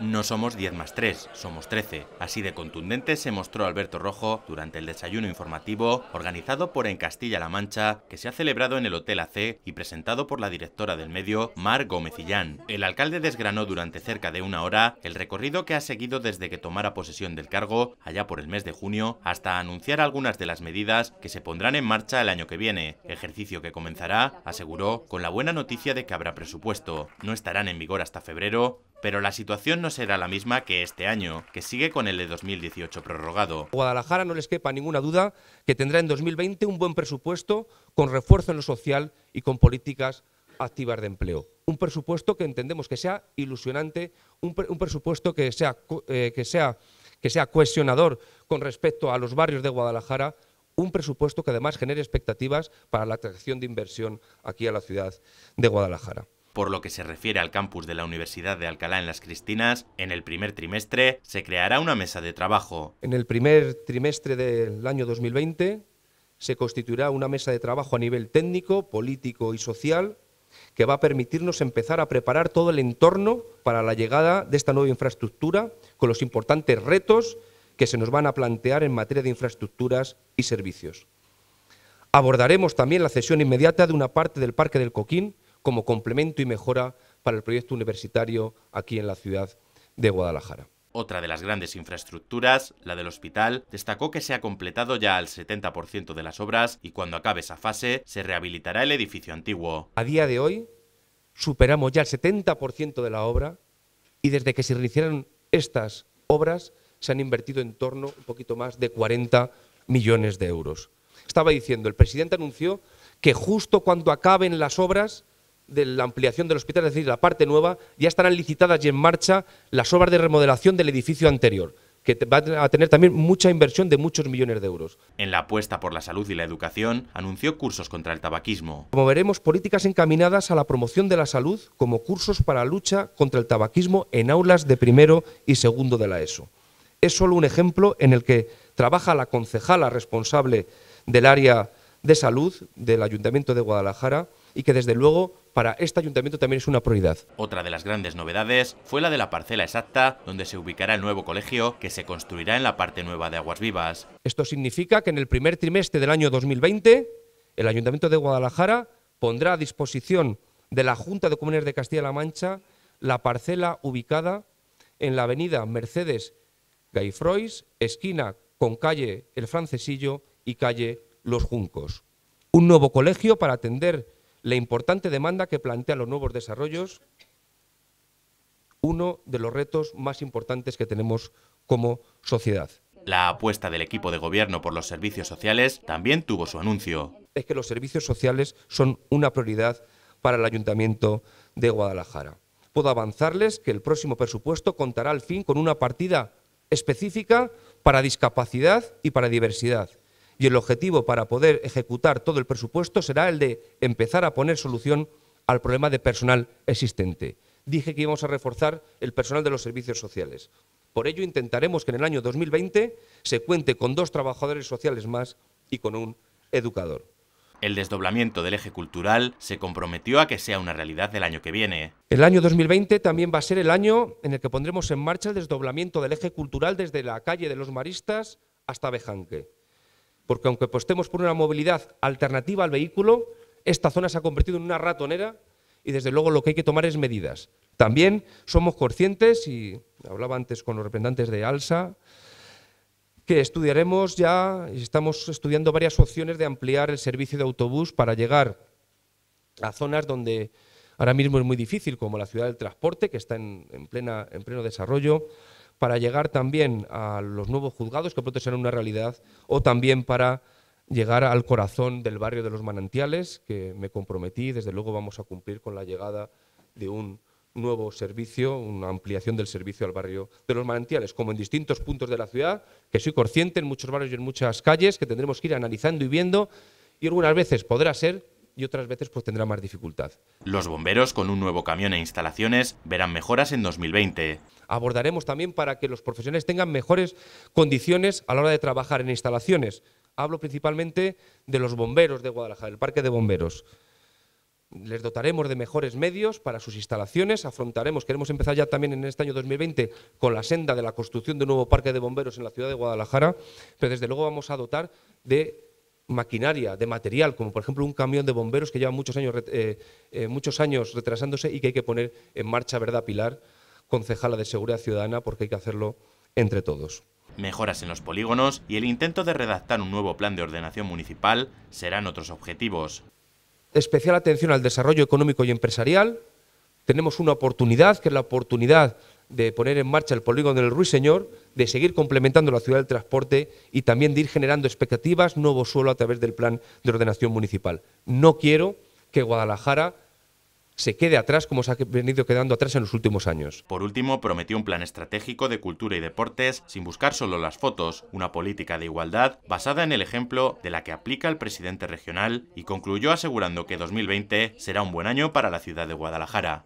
No somos 10 más 3, somos 13. Así de contundente se mostró Alberto Rojo durante el desayuno informativo organizado por En Castilla-La Mancha, que se ha celebrado en el Hotel AC y presentado por la directora del medio, Mar Illán... El alcalde desgranó durante cerca de una hora el recorrido que ha seguido desde que tomara posesión del cargo, allá por el mes de junio, hasta anunciar algunas de las medidas que se pondrán en marcha el año que viene, ejercicio que comenzará, aseguró, con la buena noticia de que habrá presupuesto. No estarán en vigor hasta febrero, pero la situación no será la misma que este año, que sigue con el de 2018 prorrogado. Guadalajara no les quepa ninguna duda que tendrá en 2020 un buen presupuesto con refuerzo en lo social y con políticas activas de empleo. Un presupuesto que entendemos que sea ilusionante, un, presupuesto eh, que sea, que sea cohesionador con respecto a los barrios de Guadalajara, un presupuesto que además genere expectativas para la atracción de inversión aquí a la ciudad de Guadalajara. Por lo que se refiere al campus de la Universidad de Alcalá en las Cristinas, en el primer trimestre se creará una mesa de trabajo. En el primer trimestre del año 2020 se constituirá una mesa de trabajo a nivel técnico, político y social que va a permitirnos empezar a preparar todo el entorno para la llegada de esta nueva infraestructura con los importantes retos que se nos van a plantear en materia de infraestructuras y servicios. Abordaremos también la cesión inmediata de una parte del Parque del Coquín como complemento y mejora para el proyecto universitario aquí en la ciudad de Guadalajara. Otra de las grandes infraestructuras, la del hospital, destacó que se ha completado ya el 70% de las obras y cuando acabe esa fase se rehabilitará el edificio antiguo. A día de hoy superamos ya el 70% de la obra y desde que se iniciaron estas obras se han invertido en torno un poquito más de 40 millones de euros. Estaba diciendo, el presidente anunció que justo cuando acaben las obras de la ampliación del hospital, es decir, la parte nueva, ya estarán licitadas y en marcha las obras de remodelación del edificio anterior que va a tener también mucha inversión de muchos millones de euros. En la apuesta por la salud y la educación, anunció cursos contra el tabaquismo. Promoveremos políticas encaminadas a la promoción de la salud como cursos para lucha contra el tabaquismo en aulas de primero y segundo de la ESO. Es solo un ejemplo en el que trabaja la concejala responsable del área de salud del Ayuntamiento de Guadalajara, y que desde luego para este ayuntamiento también es una prioridad. Otra de las grandes novedades fue la de la parcela exacta donde se ubicará el nuevo colegio que se construirá en la parte nueva de Aguas Vivas. Esto significa que en el primer trimestre del año 2020 el ayuntamiento de Guadalajara pondrá a disposición de la Junta de Comunidades de Castilla-La Mancha la parcela ubicada en la avenida Mercedes Gaifrois, esquina con calle El Francesillo y calle Los Juncos. Un nuevo colegio para atender la importante demanda que plantean los nuevos desarrollos, uno de los retos más importantes que tenemos como sociedad. La apuesta del equipo de gobierno por los servicios sociales también tuvo su anuncio. Es que los servicios sociales son una prioridad para el Ayuntamiento de Guadalajara. Puedo avanzarles que el próximo presupuesto contará al fin con una partida específica para discapacidad y para diversidad y el objetivo para poder ejecutar todo el presupuesto será el de empezar a poner solución al problema de personal existente. Dije que íbamos a reforzar el personal de los servicios sociales. Por ello intentaremos que en el año 2020 se cuente con dos trabajadores sociales más y con un educador. El desdoblamiento del eje cultural se comprometió a que sea una realidad del año que viene. El año 2020 también va a ser el año en el que pondremos en marcha el desdoblamiento del eje cultural desde la calle de los Maristas hasta Bejanque. Porque aunque apostemos por una movilidad alternativa al vehículo, esta zona se ha convertido en una ratonera y desde luego lo que hay que tomar es medidas. También somos conscientes, y hablaba antes con los representantes de ALSA, que estudiaremos ya, y estamos estudiando varias opciones de ampliar el servicio de autobús para llegar a zonas donde ahora mismo es muy difícil, como la ciudad del transporte, que está en, en, plena, en pleno desarrollo, para llegar también a los nuevos juzgados que pronto serán una realidad o también para llegar al corazón del barrio de los manantiales que me comprometí, desde luego vamos a cumplir con la llegada de un nuevo servicio, una ampliación del servicio al barrio de los manantiales, como en distintos puntos de la ciudad, que soy consciente en muchos barrios y en muchas calles, que tendremos que ir analizando y viendo, y algunas veces podrá ser y otras veces pues tendrá más dificultad. Los bomberos con un nuevo camión e instalaciones verán mejoras en 2020. Abordaremos también para que los profesionales tengan mejores condiciones a la hora de trabajar en instalaciones. Hablo principalmente de los bomberos de Guadalajara, del parque de bomberos. Les dotaremos de mejores medios para sus instalaciones, afrontaremos, queremos empezar ya también en este año 2020 con la senda de la construcción de un nuevo parque de bomberos en la ciudad de Guadalajara, pero desde luego vamos a dotar de maquinaria, de material, como por ejemplo un camión de bomberos que lleva eh, eh, muchos años, retrasándose y que hay que poner en marcha, ¿verdad, Pilar? Concejala de Seguridad Ciudadana, porque hay que hacerlo entre todos. Mejoras en los polígonos y el intento de redactar un nuevo plan de ordenación municipal serán otros objetivos. Especial atención al desarrollo económico y empresarial. Tenemos una oportunidad, que es la oportunidad de poner en marcha el polígono del Ruiseñor, de seguir complementando la ciudad del transporte y también de ir generando expectativas, nuevo suelo a través del plan de ordenación municipal. No quiero que Guadalajara se quede atrás como se ha venido quedando atrás en los últimos años. Por último, prometió un plan estratégico de cultura y deportes sin buscar solo las fotos, una política de igualdad basada en el ejemplo de la que aplica el presidente regional y concluyó asegurando que 2020 será un buen año para la ciudad de Guadalajara.